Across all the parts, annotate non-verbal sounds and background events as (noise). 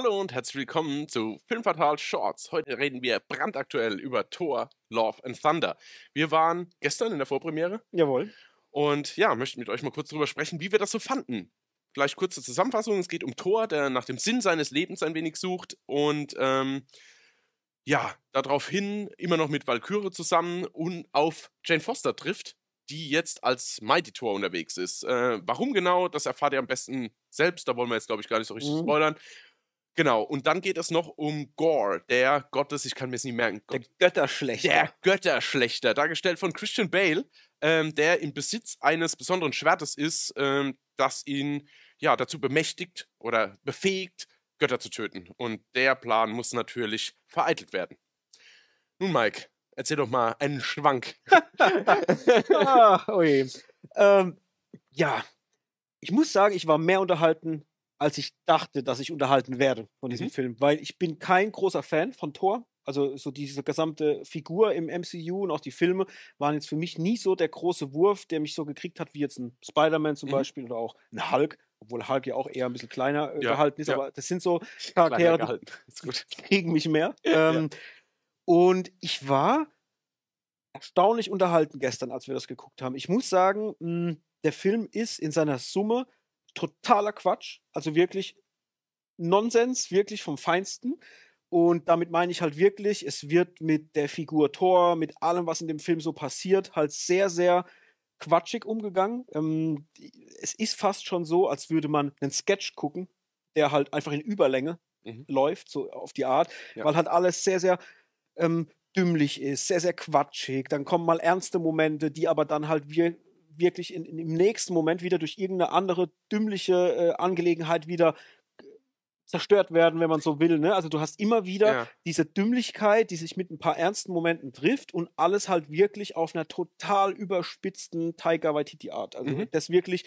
Hallo und herzlich willkommen zu Filmfatal Shorts. Heute reden wir brandaktuell über Thor, Love and Thunder. Wir waren gestern in der Vorpremiere. Jawohl. Und ja, möchten mit euch mal kurz darüber sprechen, wie wir das so fanden. Gleich kurze Zusammenfassung. Es geht um Thor, der nach dem Sinn seines Lebens ein wenig sucht und ähm, ja, daraufhin immer noch mit Valkyrie zusammen und auf Jane Foster trifft, die jetzt als Mighty Thor unterwegs ist. Äh, warum genau, das erfahrt ihr am besten selbst. Da wollen wir jetzt, glaube ich, gar nicht so richtig mhm. spoilern. Genau, und dann geht es noch um Gore, der Gottes, ich kann mir es nicht merken. Gott, der Götterschlechter. Der Götterschlechter, dargestellt von Christian Bale, ähm, der im Besitz eines besonderen Schwertes ist, ähm, das ihn ja dazu bemächtigt oder befähigt, Götter zu töten. Und der Plan muss natürlich vereitelt werden. Nun, Mike, erzähl doch mal einen Schwank. ah, (laughs) oh ähm, ja, ich muss sagen, ich war mehr unterhalten als ich dachte, dass ich unterhalten werde von diesem mhm. Film, weil ich bin kein großer Fan von Thor. Also so diese gesamte Figur im MCU und auch die Filme waren jetzt für mich nie so der große Wurf, der mich so gekriegt hat, wie jetzt ein Spider-Man zum mhm. Beispiel oder auch ein Hulk, obwohl Hulk ja auch eher ein bisschen kleiner äh, ja, gehalten ist, ja. aber das sind so Charaktere, die kriegen (laughs) (laughs) mich mehr. (laughs) Ja, ähm, und ich war erstaunlich unterhalten gestern, als wir das geguckt haben. Ich muss sagen, mh, hm, der Film ist in seiner Summe totaler Quatsch, also wirklich Nonsens, wirklich vom Feinsten. Und damit meine ich halt wirklich, es wird mit der Figur Thor, mit allem, was in dem Film so passiert, halt sehr, sehr quatschig umgegangen. Ähm, es ist fast schon so, als würde man einen Sketch gucken, der halt einfach in Überlänge mhm. läuft, so auf die Art, ja. weil halt alles sehr, sehr ähm, dümmlich ist, sehr, sehr quatschig. Dann kommen mal ernste Momente, die aber dann halt wir wirklich in, in, im nächsten Moment wieder durch irgendeine andere dümmliche äh, Angelegenheit wieder äh, zerstört werden, wenn man so will. Ne? Also du hast immer wieder ja. diese Dümmlichkeit, die sich mit ein paar ernsten Momenten trifft und alles halt wirklich auf einer total überspitzten Taika Waititi Art. Also mhm. das wirklich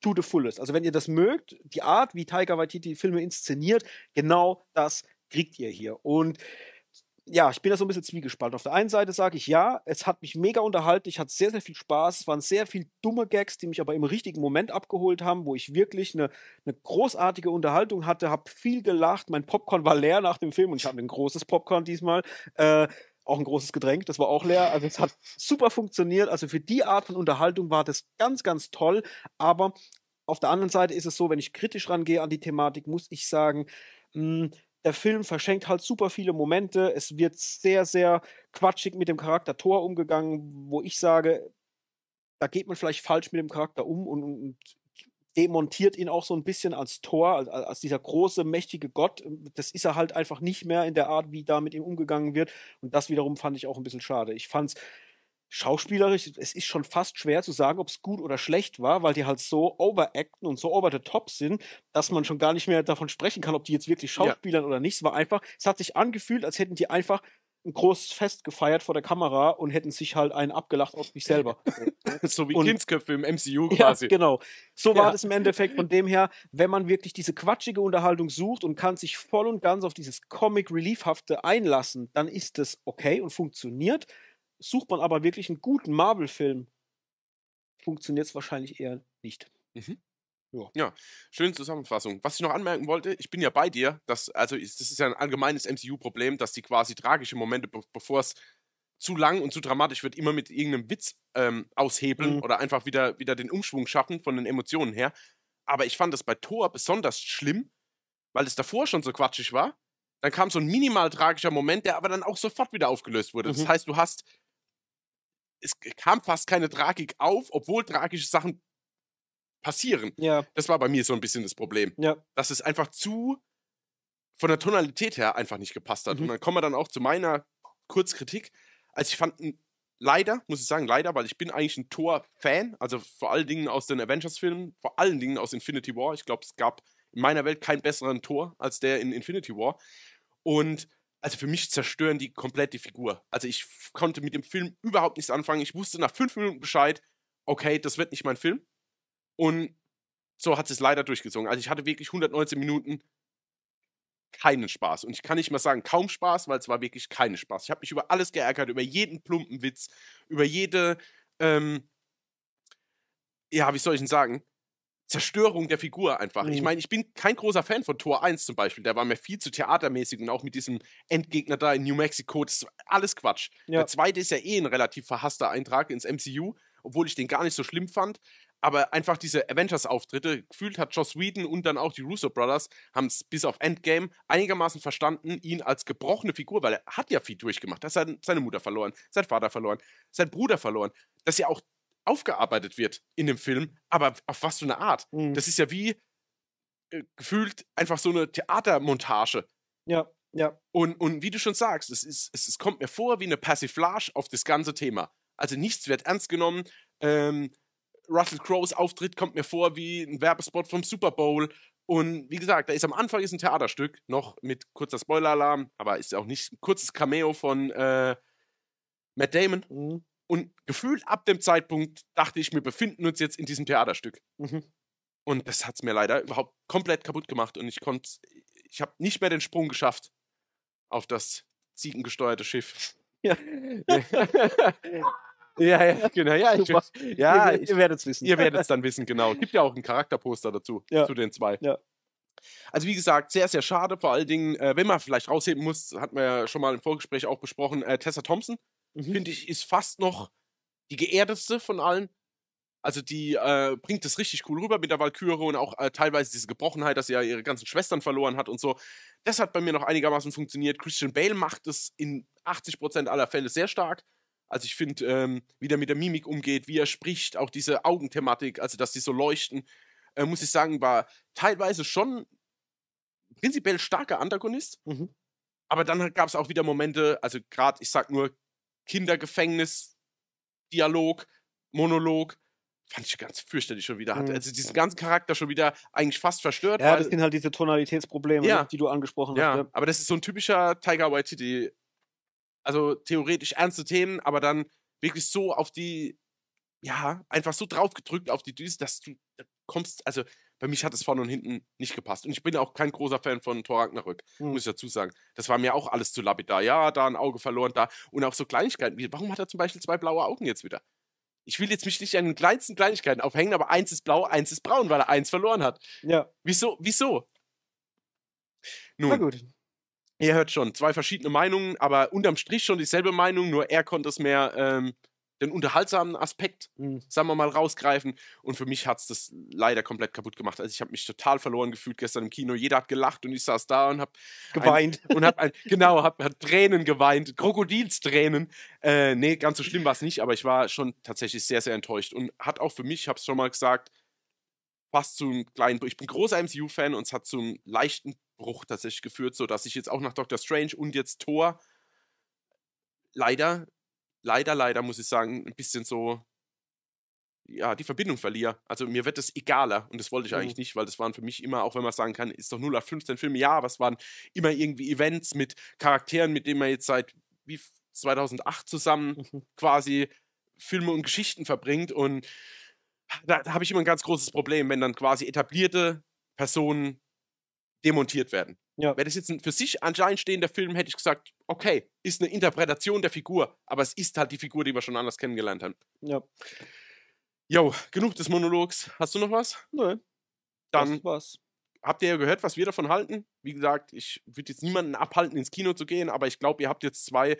to the fullest. Also wenn ihr das mögt, die Art, wie Taika Waititi Filme inszeniert, genau das kriegt ihr hier. Und ja, ich bin da so ein bisschen zwiegespalten. Auf der einen Seite sage ich, ja, es hat mich mega unterhalten, ich hatte sehr, sehr viel Spaß, es waren sehr viele dumme Gags, die mich aber im richtigen Moment abgeholt haben, wo ich wirklich eine, eine großartige Unterhaltung hatte, habe viel gelacht, mein Popcorn war leer nach dem Film und ich hatte ein großes Popcorn diesmal. Äh, auch ein großes Getränk, das war auch leer. Also es hat super funktioniert. Also für die Art von Unterhaltung war das ganz, ganz toll. Aber auf der anderen Seite ist es so, wenn ich kritisch rangehe an die Thematik, muss ich sagen, mh, hm, der Film verschenkt halt super viele Momente. Es wird sehr, sehr quatschig mit dem Charakter Thor umgegangen, wo ich sage, da geht man vielleicht falsch mit dem Charakter um und, und demontiert ihn auch so ein bisschen als Thor, als, als, dieser große, mächtige Gott. Das ist er halt einfach nicht mehr in der Art, wie da mit ihm umgegangen wird. Und das wiederum fand ich auch ein bisschen schade. Ich fand es schauspielerisch, es ist schon fast schwer zu sagen, ob es gut oder schlecht war, weil die halt so overacten und so over the top sind, dass man schon gar nicht mehr davon sprechen kann, ob die jetzt wirklich Schauspielern ja. oder nicht. Es war einfach, es hat sich angefühlt, als hätten die einfach ein großes Fest gefeiert vor der Kamera und hätten sich halt einen abgelacht auf mich selber. (laughs) so wie und, Kindsköpfe im MCU quasi. Ja, genau. So ja. war das im Endeffekt. Von dem her, wenn man wirklich diese quatschige Unterhaltung sucht und kann sich voll und ganz auf dieses Comic Reliefhafte einlassen, dann ist das okay und funktioniert sucht man aber wirklich einen guten Marvel-Film, funktioniert es wahrscheinlich eher nicht. Mhm. Ja. ja, schöne Zusammenfassung. Was ich noch anmerken wollte, ich bin ja bei dir, dass, also das ist ja ein allgemeines MCU-Problem, dass die quasi tragische Momente, be bevor es zu lang und zu dramatisch wird, immer mit irgendeinem Witz ähm, aushebeln mhm. oder einfach wieder, wieder den Umschwung schaffen von den Emotionen her. Aber ich fand das bei Thor besonders schlimm, weil es davor schon so quatschig war. Dann kam so ein minimal tragischer Moment, der aber dann auch sofort wieder aufgelöst wurde. Mhm. Das heißt, du hast es kam fast keine Tragik auf, obwohl tragische Sachen passieren. Ja. Das war bei mir so ein bisschen das Problem. Ja. Dass es einfach zu von der Tonalität her einfach nicht gepasst hat. Mhm. Und dann kommen wir dann auch zu meiner Kurzkritik. Also ich fand leider, muss ich sagen, leider, weil ich bin eigentlich ein Thor-Fan, also vor allen Dingen aus den Avengers-Filmen, vor allen Dingen aus Infinity War. Ich glaube, es gab in meiner Welt keinen besseren Tor als der in Infinity War. Und also für mich zerstören die komplette Figur. Also ich konnte mit dem Film überhaupt nichts anfangen. Ich wusste nach fünf Minuten Bescheid, okay, das wird nicht mein Film. Und so hat es leider durchgezogen. Also ich hatte wirklich 119 Minuten keinen Spaß. Und ich kann nicht mal sagen, kaum Spaß, weil es war wirklich keinen Spaß. Ich habe mich über alles geärgert, über jeden plumpen Witz, über jede, ähm, ja, wie soll ich denn sagen? Zerstörung der Figur einfach. Mhm. Ich meine, ich bin kein großer Fan von Tor 1 zum Beispiel. Der war mir viel zu theatermäßig und auch mit diesem Endgegner da in New Mexico, das ist alles Quatsch. Ja. Der zweite ist ja eh ein relativ verhasster Eintrag ins MCU, obwohl ich den gar nicht so schlimm fand. Aber einfach diese Avengers-Auftritte, gefühlt hat Joss Whedon und dann auch die Russo Brothers, haben es bis auf Endgame einigermaßen verstanden, ihn als gebrochene Figur, weil er hat ja viel durchgemacht. Er hat seine Mutter verloren, seinen Vater verloren, seinen Bruder verloren. Dass ja auch aufgearbeitet wird in dem Film, aber auf was für eine Art. Mhm. Das ist ja wie äh, gefühlt einfach so eine Theatermontage. Ja, ja. Und, und wie du schon sagst, es, ist, es, es kommt mir vor wie eine Passiflage auf das ganze Thema. Also nichts wird ernst genommen. Ähm, Russell Crowes Auftritt kommt mir vor wie ein Werbespot vom Super Bowl. Und wie gesagt, da ist am Anfang ist ein Theaterstück, noch mit kurzer Spoiler-Alarm, aber ist auch nicht ein kurzes Cameo von äh, Matt Damon. Mhm. Und gefühlt ab dem Zeitpunkt dachte ich, wir befinden uns jetzt in diesem Theaterstück. Mhm. Und das hat es mir leider überhaupt komplett kaputt gemacht und ich konnte, ich habe nicht mehr den Sprung geschafft auf das ziegengesteuerte Schiff. Ja. (laughs) ja, ja, genau. Ja, ich, ja ihr, ihr werdet es wissen. Ihr werdet es dann wissen, genau. Es gibt ja auch ein Charakterposter dazu, ja. zu den zwei. Ja. Also wie gesagt, sehr, sehr schade. Vor allen Dingen, äh, wenn man vielleicht rausheben muss, hat man ja schon mal im Vorgespräch auch besprochen, äh, Tessa Thompson mhm. finde ich, ist fast noch die geerdetste von allen. Also die äh, bringt es richtig cool rüber mit der Valkyrie und auch äh, teilweise diese Gebrochenheit, dass sie ja ihre ganzen Schwestern verloren hat und so. Das hat bei mir noch einigermaßen funktioniert. Christian Bale macht es in 80% aller Fälle sehr stark. Also ich finde, ähm, wie der mit der Mimik umgeht, wie er spricht, auch diese Augenthematik, also dass die so leuchten, äh, muss ich sagen, war teilweise schon prinzipiell starker Antagonist. Mhm. Aber dann gab es auch wieder Momente, also gerade, ich sag nur Kindergefängnis, Dialog, Monolog. Fand ich ganz fürchterlich schon wieder. Hat mhm. also diesen ganzen Charakter schon wieder eigentlich fast verstört. Ja, das sind halt diese Tonalitätsprobleme, ja. Ne, die du angesprochen ja. hast. Ja, ne? aber das ist so ein typischer Tiger White Waititi. Also theoretisch ernste Themen, aber dann wirklich so auf die, ja, einfach so draufgedrückt auf die Düse, dass du da kommst, also bei mich hat es vorne und hinten nicht gepasst. Und ich bin auch kein großer Fan von Thor Ragnarök, mhm. muss ich dazu sagen. Das war mir auch alles zu lapidar. Ja, da ein Auge verloren, da. Und auch so Kleinigkeiten wie, warum hat er zum Beispiel zwei blaue Augen jetzt wieder? Ich will jetzt mich nicht an den kleinsten Kleinigkeiten aufhängen, aber eins ist blau, eins ist braun, weil er eins verloren hat. Ja. Wieso? Wieso? Nun, Na gut. Ihr hört schon, zwei verschiedene Meinungen, aber unterm Strich schon dieselbe Meinung, nur er konnte es mehr ähm, den unterhaltsamen Aspekt, mhm. sagen wir mal, rausgreifen. Und für mich hat es das leider komplett kaputt gemacht. Also ich habe mich total verloren gefühlt gestern im Kino. Jeder hat gelacht und ich saß da und habe geweint. Ein, und hab ein, (laughs) genau, habe hab Tränen geweint, Krokodilstränen. Äh, nee, ganz so schlimm war es nicht, aber ich war schon tatsächlich sehr, sehr enttäuscht. Und hat auch für mich, ich habe es schon mal gesagt, fast zu einem kleinen, ich bin großer MCU-Fan und es hat zu einem leichten Bruch tatsächlich geführt, sodass ich jetzt auch nach Doctor Strange und jetzt Thor leider leider, leider, muss ich sagen, ein bisschen so, ja, die Verbindung verliere. Also mir wird das egaler und das wollte ich mhm. eigentlich nicht, weil das waren für mich immer, auch wenn man sagen kann, ist doch 0 auf 15 Filme, ja, was waren immer irgendwie Events mit Charakteren, mit denen man jetzt seit wie 2008 zusammen mhm. quasi Filme und Geschichten verbringt und da, da habe ich immer ein ganz großes Problem, wenn dann quasi etablierte Personen demontiert werden. Ja. Wäre das jetzt ein für sich anscheinend stehender Film, hätte ich gesagt, okay, ist eine Interpretation der Figur, aber es ist halt die Figur, die wir schon anders kennengelernt haben. Ja. Jo, genug des Monologs. Hast du noch was? Nö. Dann was. habt ihr ja gehört, was wir davon halten. Wie gesagt, ich würde jetzt niemanden abhalten, ins Kino zu gehen, aber ich glaube, ihr habt jetzt zwei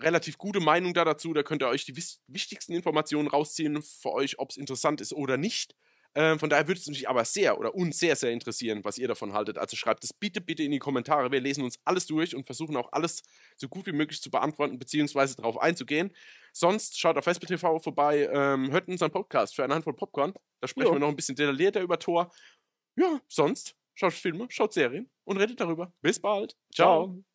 relativ gute Meinungen da dazu. Da könnt ihr euch die wichtigsten Informationen rausziehen für euch, ob es interessant ist oder nicht. Ähm, von daher würde es mich aber sehr oder uns sehr, sehr interessieren, was ihr davon haltet. Also schreibt es bitte, bitte in die Kommentare. Wir lesen uns alles durch und versuchen auch alles so gut wie möglich zu beantworten bzw. darauf einzugehen. Sonst schaut auf Vesper TV vorbei, ähm, hört unseren Podcast für eine Handvoll Popcorn. Da sprechen jo. wir noch ein bisschen detaillierter über Tor. Ja, sonst schaut Filme, schaut Serien und redet darüber. Bis bald. Ciao. Ciao.